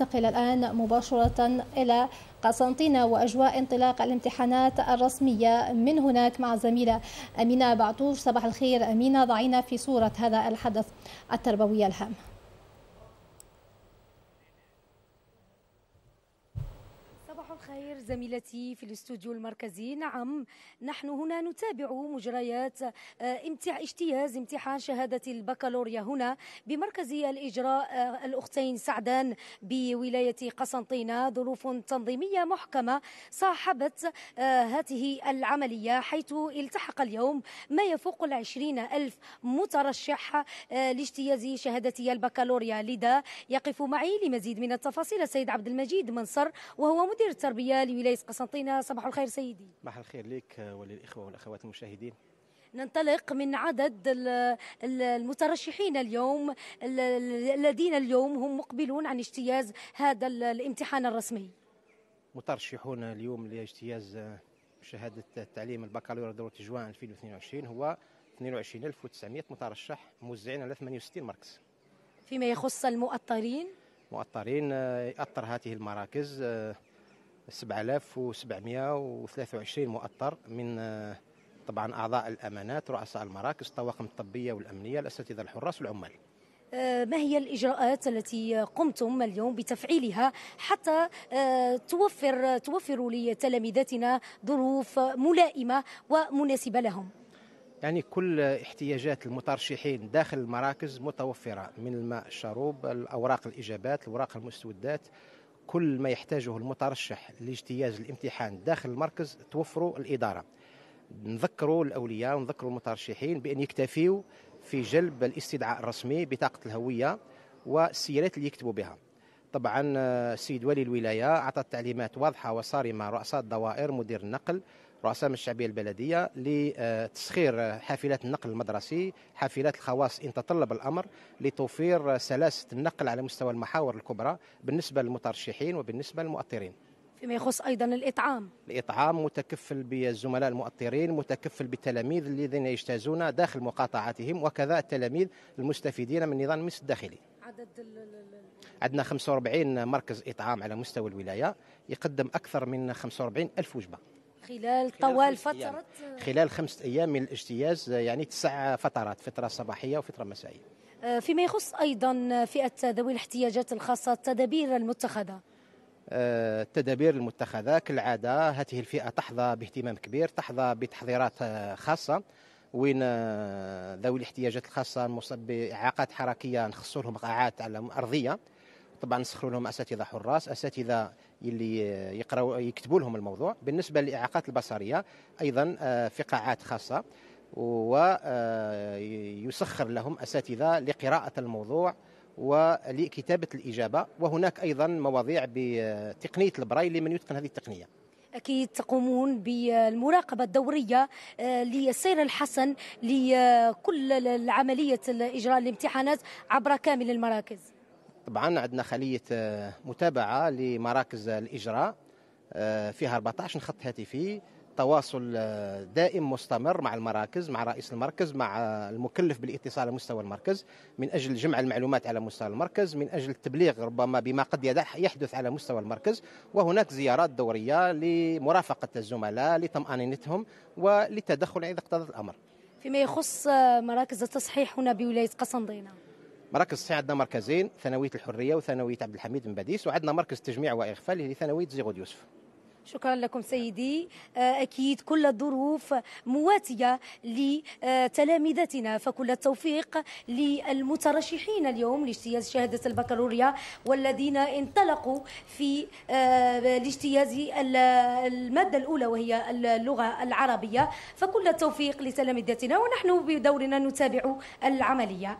ننتقل الآن مباشرة إلى قسنطينة وأجواء انطلاق الامتحانات الرسمية من هناك مع زميلة أمينة بعتوش صباح الخير أمينة ضعينا في صورة هذا الحدث التربوي الهام صباح الخير زميلتي في الاستوديو المركزي نعم نحن هنا نتابع مجريات آه، امتع اجتياز امتحان شهادة البكالوريا هنا بمركز الإجراء آه، الأختين سعدان بولاية قسنطينة ظروف تنظيمية محكمة صاحبت آه، هذه العملية حيث التحق اليوم ما يفوق العشرين ألف مترشح لاجتياز شهادة البكالوريا لذا يقف معي لمزيد من التفاصيل السيد عبد المجيد منصر وهو مدير وزير التربية لولاية قسنطينة صباح الخير سيدي صباح الخير لك وللإخوة والأخوات المشاهدين ننطلق من عدد المترشحين اليوم الذين اليوم هم مقبلون عن اجتياز هذا الامتحان الرسمي مترشحون اليوم لاجتياز شهادة التعليم البكالوريا دورة جوان 2022 هو 22900 مترشح موزعين على 68 مركز فيما يخص المؤطرين مؤطرين أطر آه، هذه المراكز آه، 7723 مؤطر من آه، طبعا اعضاء الامانات رؤساء المراكز الطواقم الطبيه والامنيه الاساتذه الحراس والعمال آه، ما هي الإجراءات التي قمتم اليوم بتفعيلها حتى آه، توفر توفروا لتلامذتنا ظروف ملائمة ومناسبة لهم؟ يعني كل احتياجات المترشحين داخل المراكز متوفرة من الماء الشروب الأوراق الإجابات الأوراق المستودات كل ما يحتاجه المترشح لاجتياز الامتحان داخل المركز توفروا الإدارة نذكروا الأولياء ونذكروا المترشحين بأن يكتفيوا في جلب الاستدعاء الرسمي بطاقة الهوية والسيرات اللي يكتبوا بها طبعا السيد آه، ولي الولايه اعطى تعليمات واضحه وصارمه رؤساء الدوائر مدير النقل رؤساء من الشعبيه البلديه لتسخير آه، حافلات النقل المدرسي حافلات الخواص ان تطلب الامر لتوفير آه، سلاسه النقل على مستوى المحاور الكبرى بالنسبه للمترشحين وبالنسبه للمؤطرين فيما يخص ايضا الاطعام الاطعام متكفل بالزملاء المؤطرين متكفل بالتلاميذ الذين يجتازون داخل مقاطعاتهم وكذا التلاميذ المستفيدين من نظام مصر الداخلي عدد عندنا 45 مركز إطعام على مستوى الولاية يقدم أكثر من 45 ألف وجبة خلال طوال فترة خلال خمسة أيام من الاجتياز يعني تسع فترات فترة صباحية وفترة مسائية آه، فيما يخص أيضا فئة ذوي الاحتياجات الخاصة التدابير المتخذة التدابير آه، المتخذة كالعادة هذه الفئة تحظى باهتمام كبير تحظى بتحضيرات آه، خاصة وين ذوي الاحتياجات الخاصة المصاب بإعاقات حركية نخصوا لهم قاعات على أرضية طبعا نسخروا لهم اساتذه حراس اساتذه اللي يقراوا يكتبوا لهم الموضوع بالنسبه للاعاقات البصريه ايضا آه، في قاعات خاصه ويسخر آه، لهم اساتذه لقراءه الموضوع ولكتابه الاجابه وهناك ايضا مواضيع بتقنيه البراي لمن يتقن هذه التقنيه أكيد تقومون بالمراقبة الدورية آه، لسير الحسن لكل عملية إجراء الامتحانات عبر كامل المراكز طبعا عندنا خليه آه، متابعه لمراكز الاجراء آه، فيها 14 خط هاتفي تواصل آه، دائم مستمر مع المراكز مع رئيس المركز مع المكلف بالاتصال على مستوى المركز من اجل جمع المعلومات على مستوى المركز من اجل التبليغ ربما بما قد يحدث على مستوى المركز وهناك زيارات دوريه لمرافقه الزملاء لطمانينتهم وللتدخل اذا اقتضى الامر فيما يخص مراكز التصحيح هنا بولايه قسنطينه مراكز الصحه عندنا مركزين ثانويه الحريه وثانويه عبد الحميد بن باديس وعندنا مركز تجميع واغفال لثانويه زيغود يوسف شكرا لكم سيدي آه، اكيد كل الظروف مواتيه لتلامذتنا فكل التوفيق للمترشحين اليوم لاجتياز شهاده البكالوريا والذين انطلقوا في آه، لاجتياز الماده الاولى وهي اللغه العربيه فكل التوفيق لتلامذتنا ونحن بدورنا نتابع العمليه